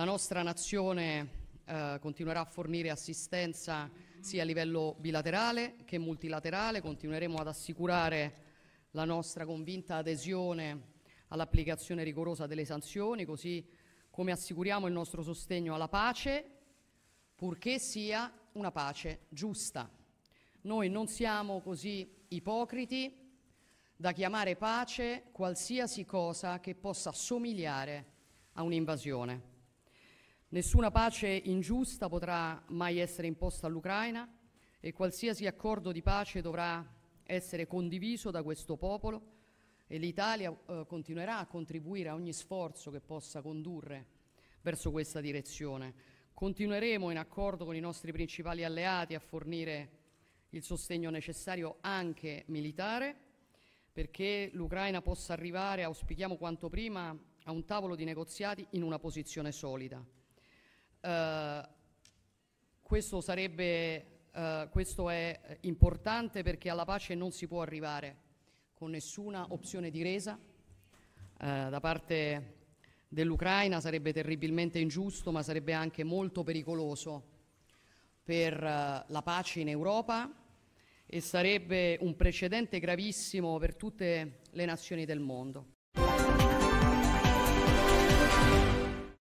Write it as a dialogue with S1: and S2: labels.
S1: La nostra nazione eh, continuerà a fornire assistenza sia a livello bilaterale che multilaterale, continueremo ad assicurare la nostra convinta adesione all'applicazione rigorosa delle sanzioni, così come assicuriamo il nostro sostegno alla pace, purché sia una pace giusta. Noi non siamo così ipocriti da chiamare pace qualsiasi cosa che possa somigliare a un'invasione. Nessuna pace ingiusta potrà mai essere imposta all'Ucraina e qualsiasi accordo di pace dovrà essere condiviso da questo popolo e l'Italia eh, continuerà a contribuire a ogni sforzo che possa condurre verso questa direzione. Continueremo in accordo con i nostri principali alleati a fornire il sostegno necessario anche militare perché l'Ucraina possa arrivare, auspichiamo quanto prima, a un tavolo di negoziati in una posizione solida. Eh, questo, sarebbe, eh, questo è importante perché alla pace non si può arrivare con nessuna opzione di resa eh, da parte dell'Ucraina, sarebbe terribilmente ingiusto ma sarebbe anche molto pericoloso per eh, la pace in Europa e sarebbe un precedente gravissimo per tutte le nazioni del mondo.